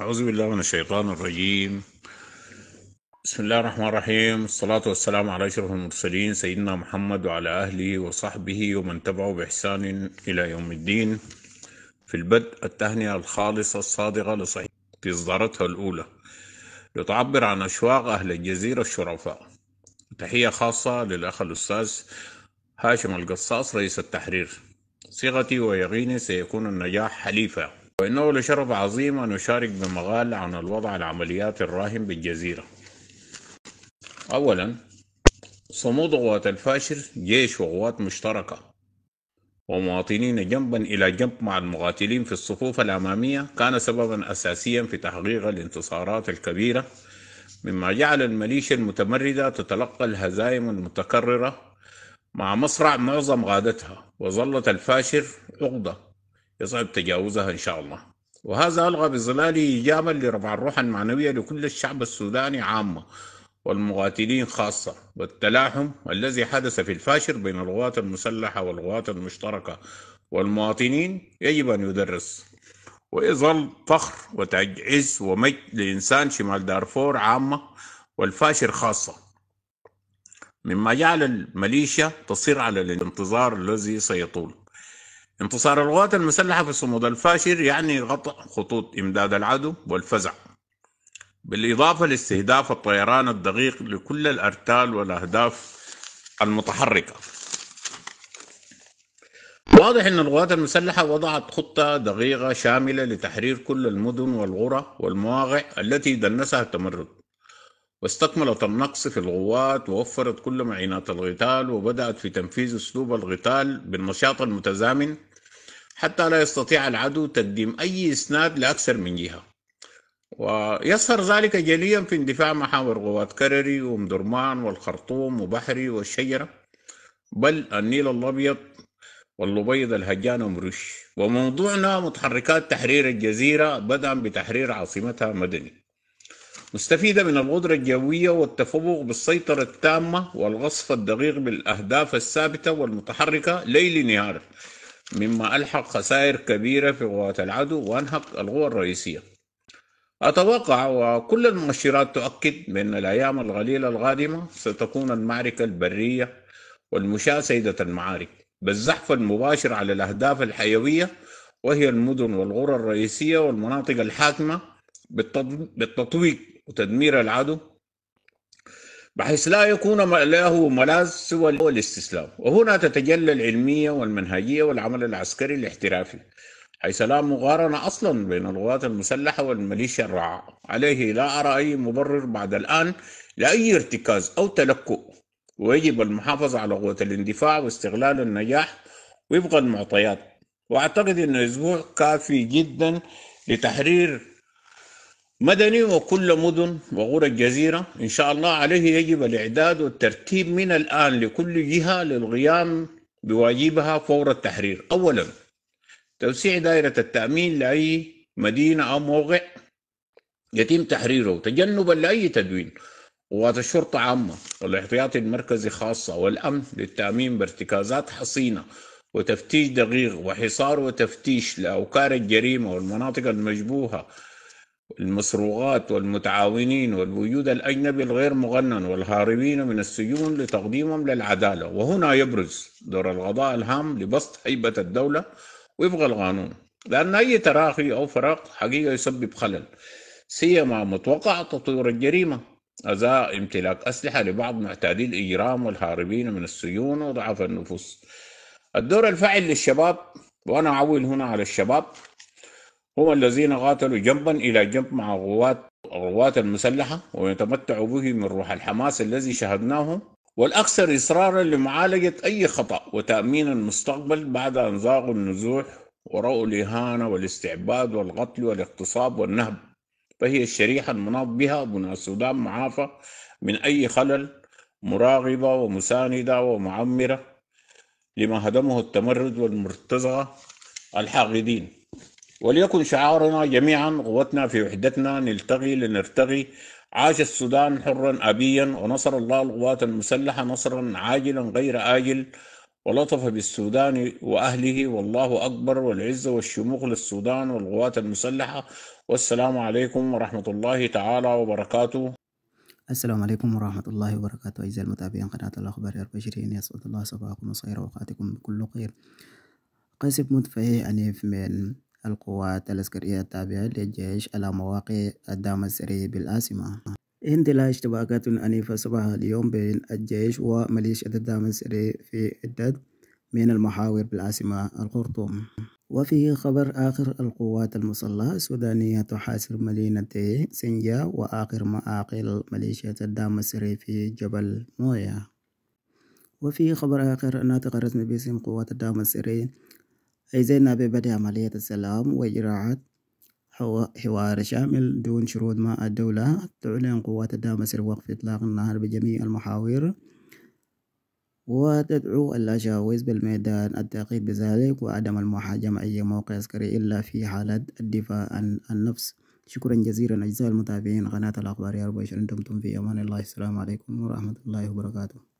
أعوذ بالله من الشيطان الرجيم بسم الله الرحمن الرحيم والصلاة والسلام على أشرف المرسلين سيدنا محمد وعلى أهله وصحبه ومن تبعه بإحسان إلى يوم الدين في البدء التهنئة الخالصة الصادقة لصحيح إصدارتها الأولى لتعبر عن أشواق أهل الجزيرة الشرفاء تحية خاصة للأخ الأستاذ هاشم القصاص رئيس التحرير صيغتي ويقيني سيكون النجاح حليفة وإنه لشرف عظيم أن أشارك بمقال عن الوضع العمليات الراهن بالجزيرة أولا صمود قوات الفاشر جيش وقوات مشتركة ومواطنين جنبا إلى جنب مع المقاتلين في الصفوف الأمامية كان سببا أساسيا في تحقيق الانتصارات الكبيرة مما جعل الميليشيا المتمردة تتلقى الهزائم المتكررة مع مصرع معظم غادتها وظلت الفاشر عقدة يصعب تجاوزها إن شاء الله وهذا ألغى بظلاله إجابة لرفع الروح المعنوية لكل الشعب السوداني عامة والمقاتلين خاصة والتلاحم الذي حدث في الفاشر بين القوات المسلحة والقوات المشتركة والمواطنين يجب أن يدرس ويظل فخر وتعجز ومجد لإنسان شمال دارفور عامة والفاشر خاصة مما جعل الميليشيا تصير على الانتظار الذي سيطول انتصار القوات المسلحة في الصمود الفاشر يعني غطاء خطوط إمداد العدو والفزع بالإضافة لاستهداف الطيران الدقيق لكل الأرتال والأهداف المتحركة واضح أن القوات المسلحة وضعت خطة دقيقة شاملة لتحرير كل المدن والقرى والمواقع التي دنسها التمرد واستكملت النقص في الغوات ووفرت كل معينات القتال وبدأت في تنفيذ أسلوب القتال بالنشاط المتزامن حتى لا يستطيع العدو تقديم أي إسناد لأكثر من جهة ويظهر ذلك جليا في اندفاع محاور قوات كرري ومدرمان والخرطوم وبحري والشجرة بل النيل الأبيض واللبيض الهجان ومرش وموضوعنا متحركات تحرير الجزيرة بدءا بتحرير عاصمتها مدني مستفيدة من القدرة الجوية والتفوق بالسيطرة التامة والغصف الدقيق بالأهداف الثابتة والمتحركة ليل نهار مما ألحق خسائر كبيرة في قوات العدو وأنهك القوى الرئيسية أتوقع وكل المؤشرات تؤكد بأن الأيام القليلة القادمة ستكون المعركة البرية والمشاة سيدة المعارك بالزحف المباشر على الأهداف الحيوية وهي المدن والقرى الرئيسية والمناطق الحاكمة بالتطويق وتدمير العدو بحيث لا يكون له ملاذ سوى الاستسلام وهنا تتجلى العلمية والمنهجية والعمل العسكري الاحترافي حيث لا مقارنة أصلا بين القوات المسلحة والميليشيا الرعاة عليه لا أرى أي مبرر بعد الآن لأي ارتكاز أو تلكؤ ويجب المحافظة على قوة الاندفاع واستغلال النجاح وفق المعطيات وأعتقد أن أسبوع كافي جدا لتحرير مدني وكل مدن وقرى الجزيرة إن شاء الله عليه يجب الإعداد والترتيب من الآن لكل جهة للقيام بواجبها فور التحرير أولا توسيع دائرة التأمين لأي مدينة أو موقع يتم تحريره تجنبا لأي تدوين قوات الشرطة عامة والاحتياطي المركزي خاصة والأمن للتأمين بارتكازات حصينة وتفتيش دقيق وحصار وتفتيش لأوكار الجريمة والمناطق المشبوهة المسروغات والمتعاونين والوجود الأجنبي الغير مغنن والهاربين من السجون لتقديمهم للعدالة وهنا يبرز دور القضاء الهام لبسط هيبة الدولة وفق القانون لأن أي تراخي أو فراغ حقيقة يسبب خلل سيما متوقع تطور الجريمة أزاء امتلاك أسلحة لبعض معتادي الإجرام والهاربين من السجون وضعف النفوس الدور الفاعل للشباب وأنا أعول هنا على الشباب هم الذين قاتلوا جنبا إلى جنب مع قوات القوات المسلحة ويتمتعوا به من روح الحماس الذي شهدناه والأكثر إصرارا لمعالجة أي خطأ وتأمين المستقبل بعد أن زاغوا النزوح ورأوا الإهانة والاستعباد والقتل والاغتصاب والنهب فهي الشريحة المناط بها بناء السودان معافى من أي خلل مراغبة ومساندة ومعمرة لما هدمه التمرد والمرتزقة الحاقدين وليكن شعارنا جميعا قوتنا في وحدتنا نلتقي لنرتقي عاش السودان حرا أبيا ونصر الله القوات المسلحة نصرا عاجلا غير آجل ولطف بالسودان وأهله والله أكبر والعزة والشموخ للسودان والقوات المسلحة والسلام عليكم ورحمة الله تعالى وبركاته السلام عليكم ورحمة الله وبركاته أعزائي المتابعين قناة الأخبار البشرية يسعد الله صباحكم وخير أوقاتكم بكل خير قاسم مدفعي أنيف من القوات العسكرية التابعة للجيش على مواقع الدعم السري بالعاصمة اندلاع اشتباكات عنيفة صباح اليوم بين الجيش وميليشيا الدعم السري في عدة من المحاور بالعاصمة الخرطوم وفي خبر آخر القوات المسلحة السودانية تحاصر مدينة سنجا وآخر معاقل ميليشيا الدعم السري في جبل مويا وفي خبر آخر الناطق الرسمي باسم قوات الدعم السري زينا ببدء عملية السلام وإجراءات حوار شامل دون شروط مع الدولة تعلن قوات دمسر وقف إطلاق النار بجميع المحاور وتدعو اللاجئين بالميدان التأكيد بذلك وعدم المحاجم أي موقع عسكري إلا في حالة الدفاع عن النفس شكرا جزيلا أجزاء المتابعين قناة الأخبار 24 دمتم في أمان الله السلام عليكم ورحمة الله وبركاته